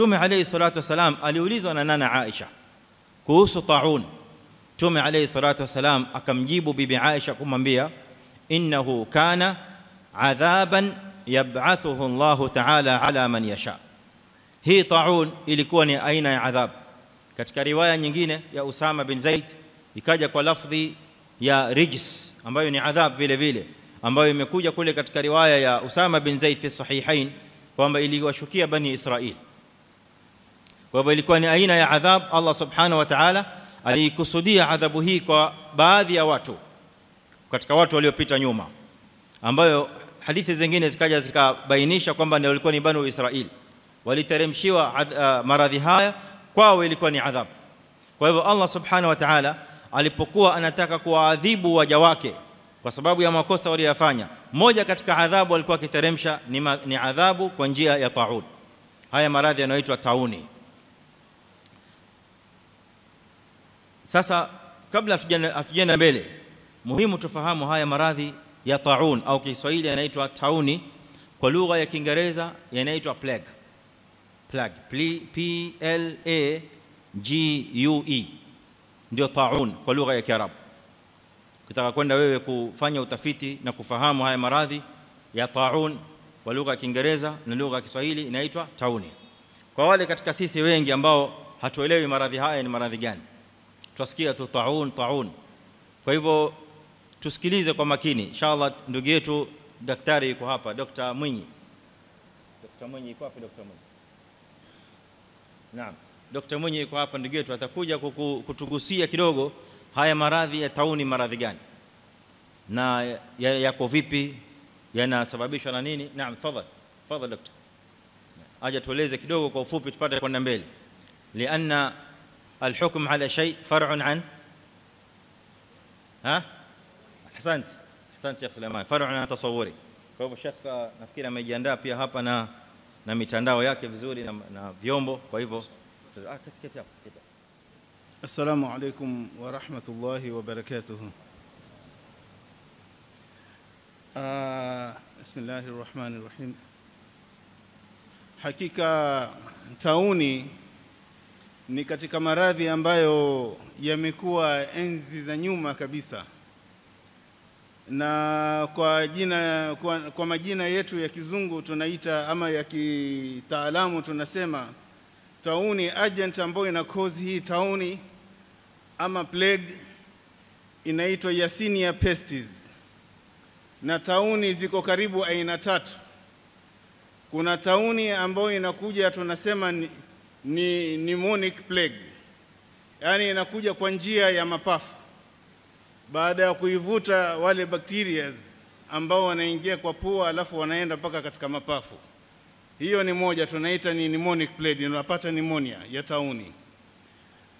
Tume alayhi salatu wasalam aliulizwa na nana Aisha kuhusu taun Tume alayhi salatu wasalam akamjibu bibi Aisha kumwambia innahu kana adhaban yab'athuhu Allah ta'ala ala man yasha hii taun ilikuwa ni aina ya adhab katika riwaya nyingine ya Usama bin Zaid ikaja kwa lafzi ya rijs ambayo ni adhab vile vile ambayo imekuja kule katika riwaya ya Usama bin Zaid fi sahihain kwamba iliwashukia bani Israili kwa hivyo ilikuwa ni aina ya adhab Allah subhanahu wa ta'ala alikusudia adhabu hii kwa baadhi ya watu katika watu waliopita nyuma ambayo hadithi zingine zikaja zikabainisha kwamba ndio walikuwa ni banu Israil waliteremshiwa uh, maradhi haya kwao ilikuwa ni adhabu kwa hivyo Allah subhanahu wa ta'ala alipokuwa anataka kuwaadhibu waja wake kwa sababu ya makosa waliyofanya moja katika adhabu alikuwa akiteremsha ni, adhabu kwa njia ya taun haya maradhi yanayoitwa tauni Sasa kabla hatujaenda mbele, muhimu tufahamu haya maradhi ya taun au Kiswahili yanaitwa tauni, kwa lugha ya Kiingereza yanaitwa plague. Plague, P L A G U E, ndio taun kwa lugha ya Kiarabu. kutaka kwenda wewe kufanya utafiti na kufahamu haya maradhi ya taun kwa lugha ya Kiingereza na lugha ya Kiswahili inaitwa tauni. Kwa wale katika sisi wengi ambao hatuelewi maradhi haya ni maradhi gani tutasikia tu taun taun kwa hivyo tusikilize kwa makini inshallah ndugu yetu daktari yuko hapa dr mwinyi dr mwinyi yuko hapa dr mwinyi naam dr mwinyi yuko hapa ndugu yetu atakuja kutugusia kidogo haya maradhi ya tauni maradhi gani na yako ya vipi yanasababishwa na nini naam tafadhali tafadhali dr aje tueleze kidogo kwa ufupi tupate kwenda mbele lianna الحكم على شيء فرع عن ها احسنت احسنت شيخ سليمان فرع عن تصوري فهو الشيخ نفكر ما يجiandaa pia hapa na na mitandao yake vizuri na na vyombo السلام عليكم ورحمه الله وبركاته بسم الله الرحمن الرحيم حقيقه تاوني ni katika maradhi ambayo yamekuwa enzi za nyuma kabisa, na kwa, jina, kwa, kwa majina yetu ya kizungu tunaita ama ya kitaalamu tunasema tauni agent ambayo ina cause hii tauni ama plague inaitwa Yersinia pestis, na tauni ziko karibu aina tatu. Kuna tauni ambayo inakuja tunasema ni ni pneumonic plague, yaani inakuja kwa njia ya mapafu baada ya kuivuta wale bacteria ambao wanaingia kwa pua alafu wanaenda mpaka katika mapafu. Hiyo ni moja tunaita ni pneumonic plague, unapata pneumonia ya tauni.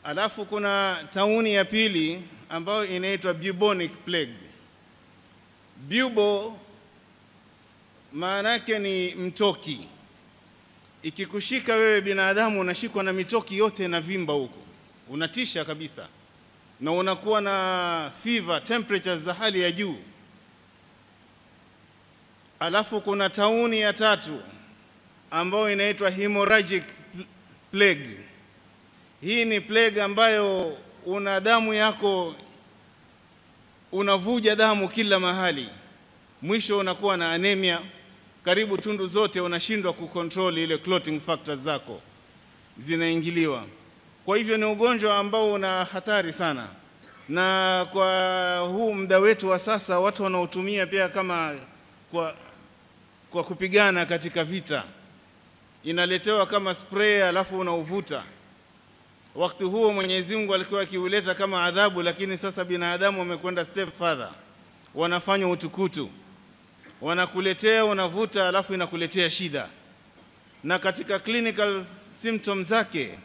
Alafu kuna tauni ya pili ambayo inaitwa bubonic plague. Bubo maana yake ni mtoki Ikikushika wewe binadamu, unashikwa na mitoki yote na vimba huko, unatisha kabisa, na unakuwa na fever temperatures za hali ya juu. Alafu kuna tauni ya tatu ambayo inaitwa hemorrhagic plague. Hii ni plague ambayo una damu yako unavuja damu kila mahali, mwisho unakuwa na anemia karibu tundu zote unashindwa kucontrol ile clotting factors zako, zinaingiliwa. Kwa hivyo ni ugonjwa ambao una hatari sana, na kwa huu muda wetu wa sasa watu wanaotumia pia kama kwa, kwa kupigana katika vita, inaletewa kama spray alafu unauvuta. Wakati huo Mwenyezi Mungu alikuwa akiuleta kama adhabu, lakini sasa binadamu wamekwenda step further, wanafanya utukutu wanakuletea unavuta, alafu inakuletea shida, na katika clinical symptoms zake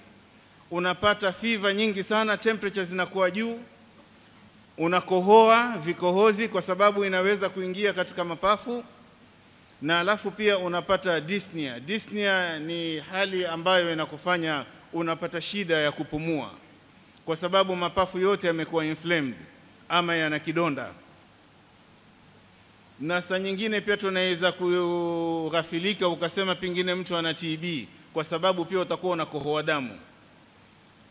unapata fiva nyingi sana, temperature zinakuwa juu, unakohoa vikohozi kwa sababu inaweza kuingia katika mapafu, na alafu pia unapata dyspnea. Dyspnea ni hali ambayo inakufanya unapata shida ya kupumua kwa sababu mapafu yote yamekuwa inflamed ama yana kidonda na saa nyingine pia tunaweza kughafilika ukasema pengine mtu ana TB, kwa sababu pia utakuwa unakohoa damu.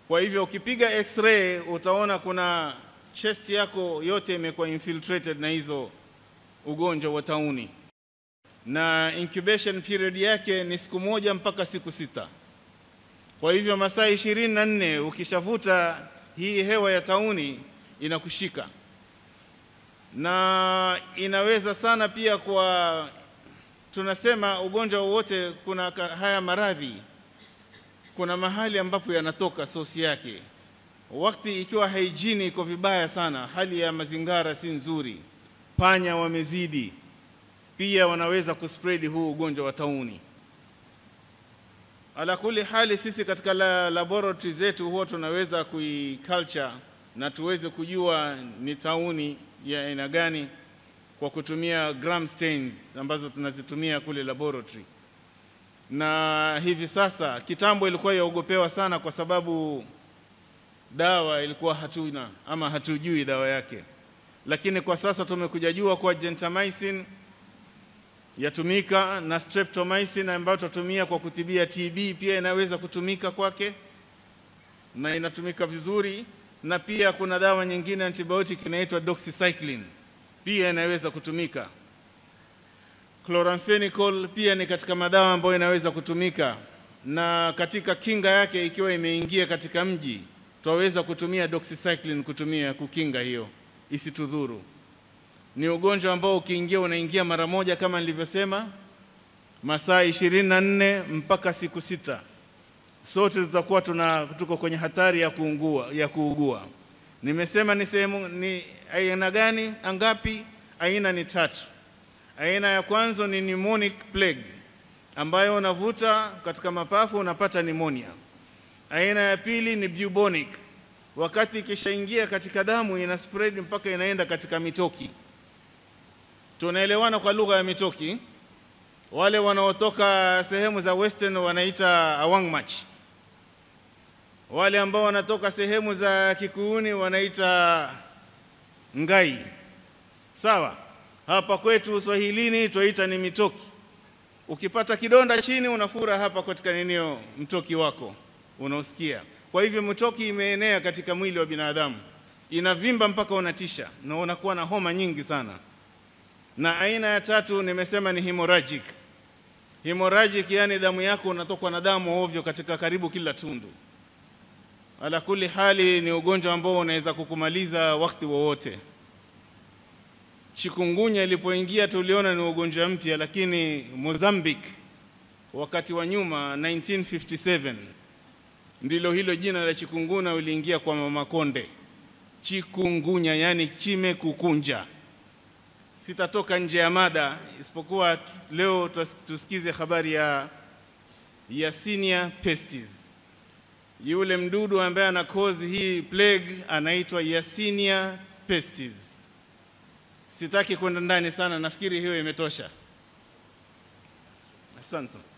Kwa hivyo ukipiga x-ray utaona kuna chest yako yote imekuwa infiltrated na hizo ugonjwa wa tauni, na incubation period yake ni siku moja mpaka siku sita. Kwa hivyo masaa 24 ukishavuta hii hewa ya tauni inakushika na inaweza sana pia kwa tunasema ugonjwa wowote kuna haya maradhi kuna mahali ambapo yanatoka sosi yake wakati ikiwa hygiene iko vibaya sana hali ya mazingara si nzuri panya wamezidi pia wanaweza kuspread huu ugonjwa wa tauni ala kuli hali sisi katika la laboratory zetu huwa tunaweza kuiculture na tuweze kujua ni tauni ya aina gani kwa kutumia gram stains ambazo tunazitumia kule laboratory. Na hivi sasa, kitambo ilikuwa yaogopewa sana, kwa sababu dawa ilikuwa hatuna ama hatujui dawa yake, lakini kwa sasa tumekuja jua kwa gentamicin yatumika na streptomycin ambayo tutumia kwa kutibia TB pia inaweza kutumika kwake na inatumika vizuri na pia kuna dawa nyingine antibiotic inaitwa doxycycline pia inaweza kutumika. Chloramphenicol pia ni katika madawa ambayo inaweza kutumika, na katika kinga yake ikiwa imeingia katika mji, twaweza kutumia doxycycline kutumia kukinga hiyo isitudhuru. Ni ugonjwa ambao ukiingia unaingia mara moja, kama nilivyosema, masaa 24 mpaka siku sita sote tutakuwa tuna tuko kwenye hatari ya kuungua, ya kuugua. Nimesema ni sehemu ni aina gani angapi? Aina ni tatu. Aina ya kwanza ni pneumonic plague ambayo unavuta katika mapafu unapata pneumonia. Aina ya pili ni bubonic, wakati ikishaingia katika damu ina spread mpaka inaenda katika mitoki. Tunaelewana kwa lugha ya mitoki? Wale wanaotoka sehemu za western wanaita awangmach wale ambao wanatoka sehemu za Kikuuni wanaita ngai, sawa. Hapa kwetu Swahilini twaita ni mitoki. Ukipata kidonda chini unafura hapa katika ninio mtoki wako unaosikia. Kwa hivyo mtoki imeenea katika mwili wa binadamu, inavimba mpaka unatisha na unakuwa na homa nyingi sana. Na aina ya tatu nimesema ni hemorrhagic. Hemorrhagic yani damu yako unatokwa na damu ovyo katika karibu kila tundu. Ala kulli hali ni ugonjwa ambao unaweza kukumaliza wakati wowote. Chikungunya ilipoingia tuliona ni ugonjwa mpya, lakini Mozambique wakati wa nyuma 1957 ndilo hilo jina la chikungunya uliingia kwa Mama Konde. Chikungunya yani chime kukunja. Sitatoka nje ya mada isipokuwa leo tusikize habari ya Yersinia pestis. Yule mdudu ambaye ana cause hii plague anaitwa Yersinia pestis. Sitaki kwenda ndani sana, nafikiri hiyo imetosha. Asante.